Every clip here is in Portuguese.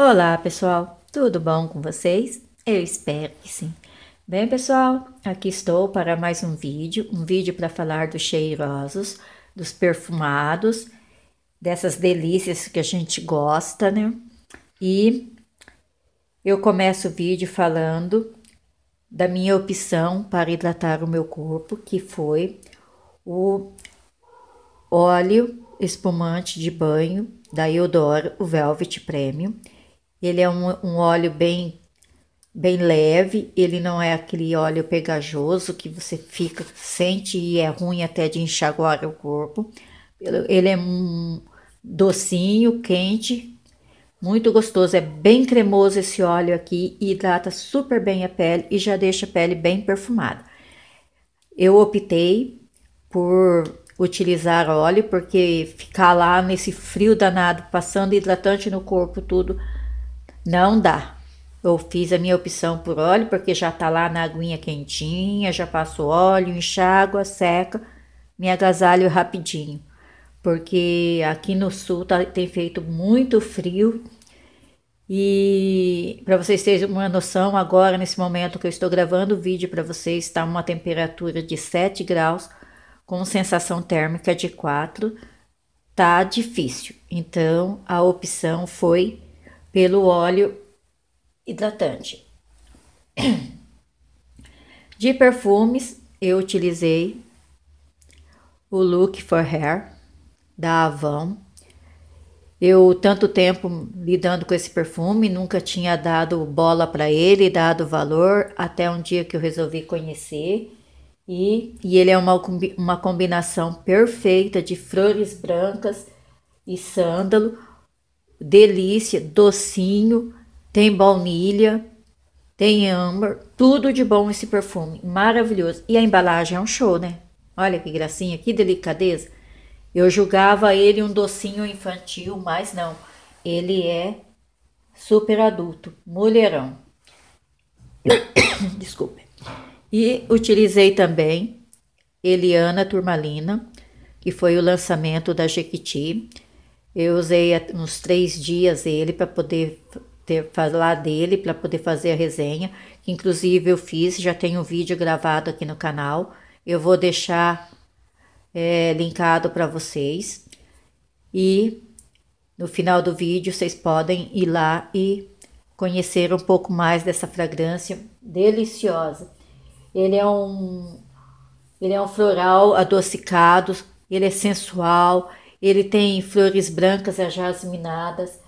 Olá, pessoal. Tudo bom com vocês? Eu espero que sim. Bem, pessoal, aqui estou para mais um vídeo, um vídeo para falar dos cheirosos, dos perfumados, dessas delícias que a gente gosta, né? E eu começo o vídeo falando da minha opção para hidratar o meu corpo, que foi o óleo espumante de banho da Eudora, o Velvet Premium ele é um, um óleo bem bem leve, ele não é aquele óleo pegajoso que você fica, sente e é ruim até de enxaguar o corpo. Ele é um docinho, quente, muito gostoso, é bem cremoso esse óleo aqui, hidrata super bem a pele e já deixa a pele bem perfumada. Eu optei por utilizar óleo porque ficar lá nesse frio danado, passando hidratante no corpo tudo, não dá. Eu fiz a minha opção por óleo porque já tá lá na aguinha quentinha, já passo óleo, enxágua, seca, me agasalho rapidinho. Porque aqui no sul tá, tem feito muito frio. E para vocês terem uma noção, agora nesse momento que eu estou gravando o vídeo para vocês, está uma temperatura de 7 graus com sensação térmica de 4. Tá difícil. Então a opção foi pelo óleo hidratante. De perfumes, eu utilizei o Look for Hair da Avon. Eu tanto tempo lidando com esse perfume, nunca tinha dado bola para ele, dado valor, até um dia que eu resolvi conhecer. E, e ele é uma, uma combinação perfeita de flores brancas e sândalo delícia, docinho, tem baunilha, tem âmbar, tudo de bom esse perfume, maravilhoso. E a embalagem é um show, né? Olha que gracinha, que delicadeza. Eu julgava ele um docinho infantil, mas não. Ele é super adulto, mulherão. Desculpe. E utilizei também Eliana Turmalina, que foi o lançamento da Jequiti. Eu usei uns três dias ele para poder ter, falar dele, para poder fazer a resenha, que inclusive eu fiz, já tem um vídeo gravado aqui no canal. Eu vou deixar é, linkado para vocês. E no final do vídeo vocês podem ir lá e conhecer um pouco mais dessa fragrância deliciosa. Ele é um ele é um floral adocicado, ele é sensual, ele tem flores brancas ajasminadas,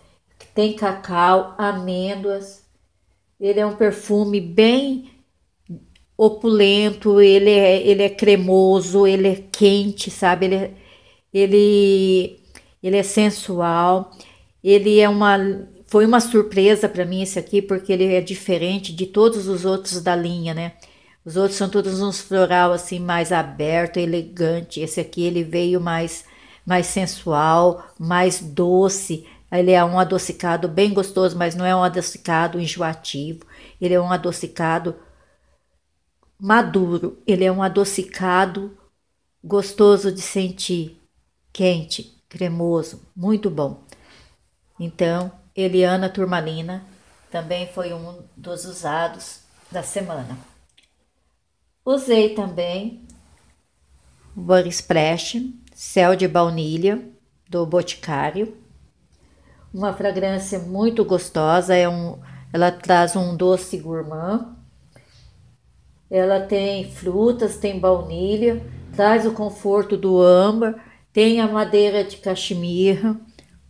tem cacau, amêndoas. Ele é um perfume bem opulento, ele é, ele é cremoso, ele é quente, sabe? Ele, é, ele, ele é sensual. Ele é uma foi uma surpresa para mim esse aqui porque ele é diferente de todos os outros da linha, né? Os outros são todos uns floral assim mais aberto, elegante. Esse aqui ele veio mais mais sensual, mais doce. Ele é um adocicado bem gostoso, mas não é um adocicado enjoativo. Ele é um adocicado maduro. Ele é um adocicado gostoso de sentir, quente, cremoso, muito bom. Então, Eliana Turmalina também foi um dos usados da semana. Usei também o Boris Preste Céu de baunilha do Boticário. Uma fragrância muito gostosa, é um, ela traz um doce gourmand. Ela tem frutas, tem baunilha, traz o conforto do âmbar, tem a madeira de cachemira.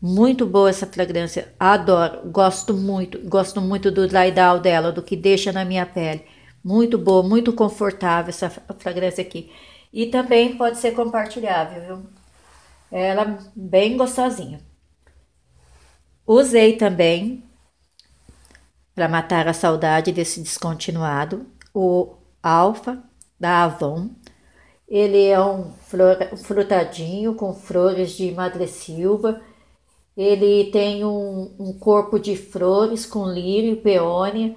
Muito boa essa fragrância, adoro, gosto muito, gosto muito do dry down dela, do que deixa na minha pele. Muito boa, muito confortável essa fragrância aqui. E também pode ser compartilhável, viu? Ela bem gostosinha. Usei também para matar a saudade desse descontinuado o alfa da Avon. Ele é um, frutadinho com flores de madre silva. Ele tem um, um corpo de flores com lírio e peônia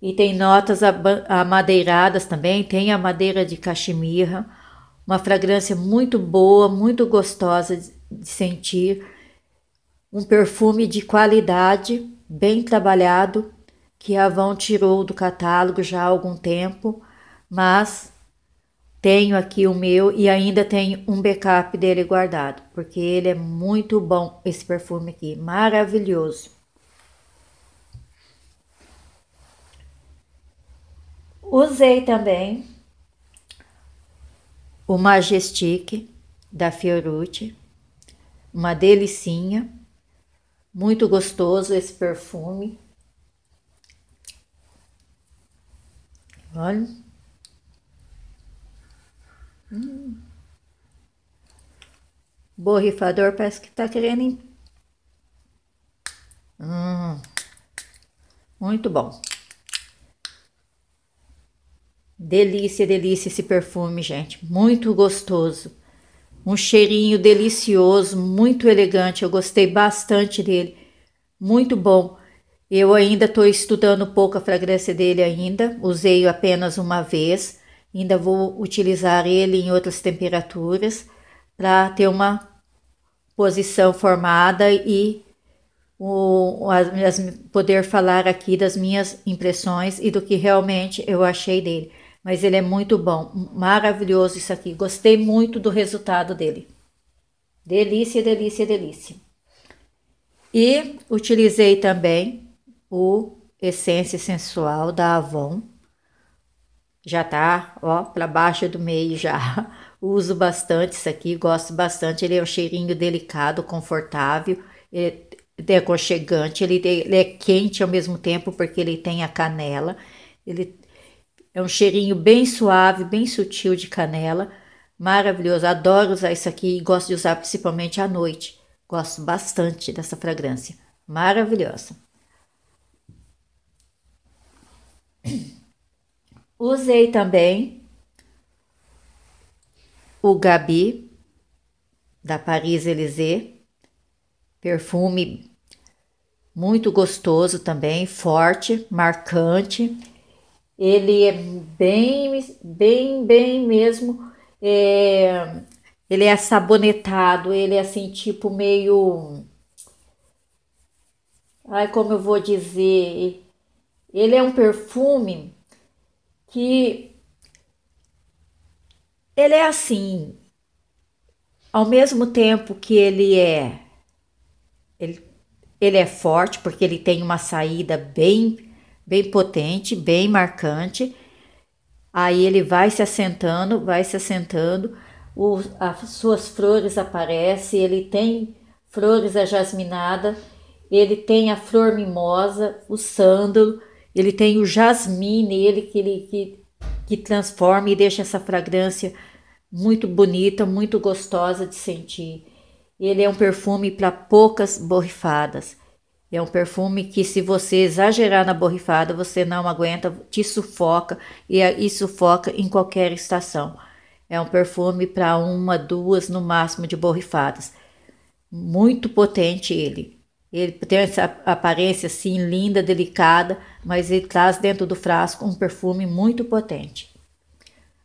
e tem notas amadeiradas também. Tem a madeira de caxemira uma fragrância muito boa, muito gostosa de sentir. Um perfume de qualidade, bem trabalhado, que a Avon tirou do catálogo já há algum tempo, mas tenho aqui o meu e ainda tenho um backup dele guardado, porque ele é muito bom esse perfume aqui, maravilhoso. Usei também o Majestic da Fiorucci, uma delicinha, muito gostoso esse perfume. Olha. Hum. Borrifador parece que tá querendo. Hum. Muito bom. Delícia, delícia esse perfume, gente. Muito gostoso. Um cheirinho delicioso, muito elegante. Eu gostei bastante dele. Muito bom. Eu ainda estou estudando um pouco a fragrância dele ainda. Usei apenas uma vez. Ainda vou utilizar ele em outras temperaturas para ter uma posição formada e o, as, poder falar aqui das minhas impressões e do que realmente eu achei dele. Mas ele é muito bom, maravilhoso isso aqui. Gostei muito do resultado dele. Delícia, delícia, delícia. E utilizei também o Essência Sensual da Avon. Já tá, ó, para baixo do meio já. Uso bastante isso aqui, gosto bastante. Ele é um cheirinho delicado, confortável, ele é, é aconchegante. Ele, ele é quente ao mesmo tempo, porque ele tem a canela. Ele é um cheirinho bem suave, bem sutil de canela. Maravilhoso. Adoro usar isso aqui e gosto de usar principalmente à noite. Gosto bastante dessa fragrância. Maravilhosa. Usei também o Gabi da Paris Élysée, perfume muito gostoso também, forte, marcante ele é bem, bem, bem mesmo. É, ele é sabonetado, ele é assim, tipo meio. Ai, como eu vou dizer? Ele é um perfume que. Ele é assim. Ao mesmo tempo que ele é. Ele, ele é forte, porque ele tem uma saída bem bem potente, bem marcante. Aí ele vai se assentando, vai se assentando, o, as suas flores aparecem, ele tem flores a jasminada, ele tem a flor mimosa, o sândalo, ele tem o jasmim nele que, ele, que, que transforma e deixa essa fragrância muito bonita, muito gostosa de sentir. Ele é um perfume para poucas borrifadas. É um perfume que, se você exagerar na borrifada, você não aguenta, te sufoca e, e sufoca em qualquer estação. É um perfume para uma, duas no máximo de borrifadas. Muito potente ele. Ele tem essa aparência assim linda, delicada, mas ele traz dentro do frasco um perfume muito potente.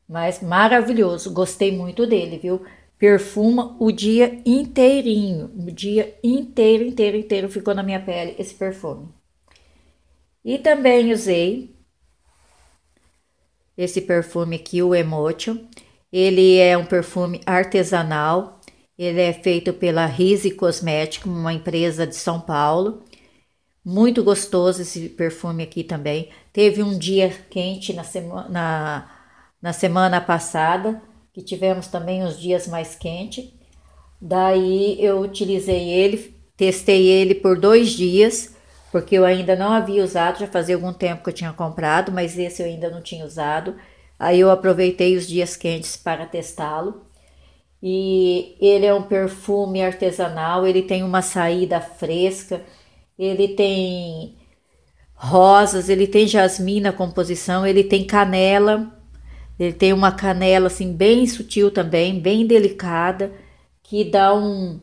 Mas maravilhoso, gostei muito dele, viu? perfuma o dia inteirinho, o dia inteiro, inteiro, inteiro ficou na minha pele esse perfume. E também usei esse perfume aqui, o Emotion. Ele é um perfume artesanal, ele é feito pela Rise Cosmético, uma empresa de São Paulo. Muito gostoso esse perfume aqui também. Teve um dia quente na semana, na, na semana passada, que tivemos também os dias mais quentes. Daí eu utilizei ele, testei ele por dois dias, porque eu ainda não havia usado, já fazia algum tempo que eu tinha comprado, mas esse eu ainda não tinha usado. Aí eu aproveitei os dias quentes para testá-lo. E ele é um perfume artesanal, ele tem uma saída fresca, ele tem rosas, ele tem jasmim na composição, ele tem canela, ele tem uma canela assim bem sutil também, bem delicada, que dá um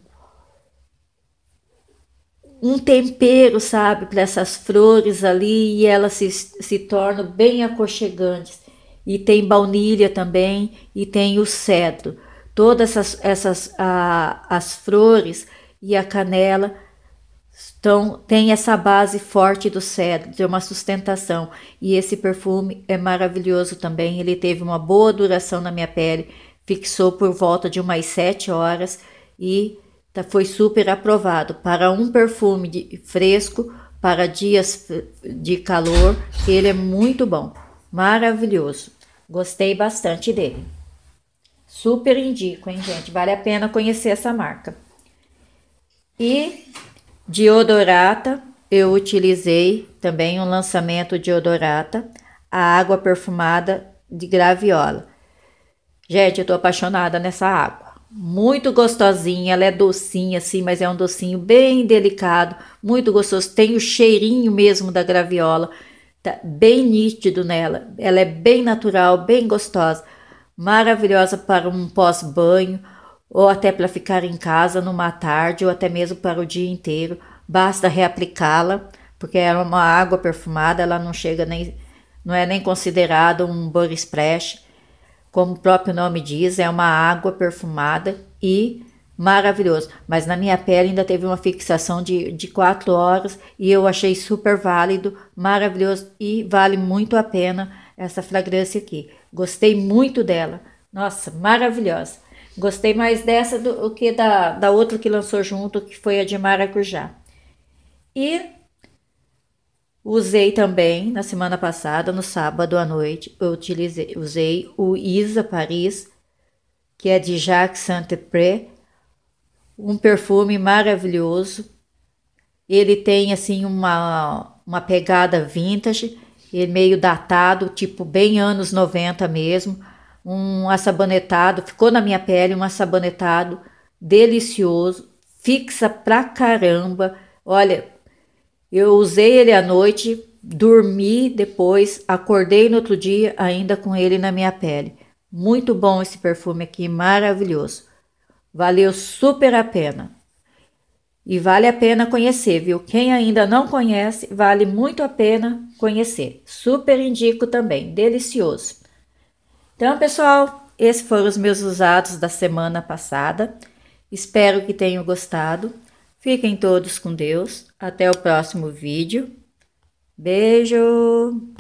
um tempero, sabe, para essas flores ali e elas se, se tornam bem aconchegantes. E tem baunilha também e tem o cedro. Todas essas, essas a, as flores e a canela então tem essa base forte do cedro, tem uma sustentação. E esse perfume é maravilhoso também. Ele teve uma boa duração na minha pele, fixou por volta de umas 7 horas e tá, foi super aprovado para um perfume de, fresco para dias de calor. Ele é muito bom, maravilhoso. Gostei bastante dele. Super indico, hein, gente? Vale a pena conhecer essa marca. E odorata, eu utilizei também um lançamento odorata, a água perfumada de graviola. Gente, eu tô apaixonada nessa água. Muito gostosinha, ela é docinha assim, mas é um docinho bem delicado, muito gostoso. Tem o cheirinho mesmo da graviola, tá bem nítido nela. Ela é bem natural, bem gostosa, maravilhosa para um pós-banho ou até para ficar em casa numa tarde ou até mesmo para o dia inteiro. Basta reaplicá-la, porque é uma água perfumada, ela não chega nem não é nem considerada um body splash, como o próprio nome diz, é uma água perfumada e maravilhoso. Mas na minha pele ainda teve uma fixação de, de 4 horas e eu achei super válido, maravilhoso e vale muito a pena essa fragrância aqui. Gostei muito dela. Nossa, maravilhosa. Gostei mais dessa do, que da, da outra que lançou junto, que foi a de maracujá. E usei também na semana passada, no sábado à noite, eu utilizei, usei o Isa Paris, que é de Jacques Saint-Exupéry, um perfume maravilhoso. Ele tem assim uma, uma pegada vintage, ele meio datado, tipo bem anos 90 mesmo um assabanetado, ficou na minha pele um assabanetado delicioso, fixa pra caramba. Olha, eu usei ele à noite, dormi depois, acordei no outro dia ainda com ele na minha pele. Muito bom esse perfume aqui, maravilhoso. Valeu super a pena. E vale a pena conhecer, viu? Quem ainda não conhece, vale muito a pena conhecer. Super indico também, delicioso. Então, pessoal, esses foram os meus usados da semana passada. Espero que tenham gostado. Fiquem todos com Deus. Até o próximo vídeo. Beijo!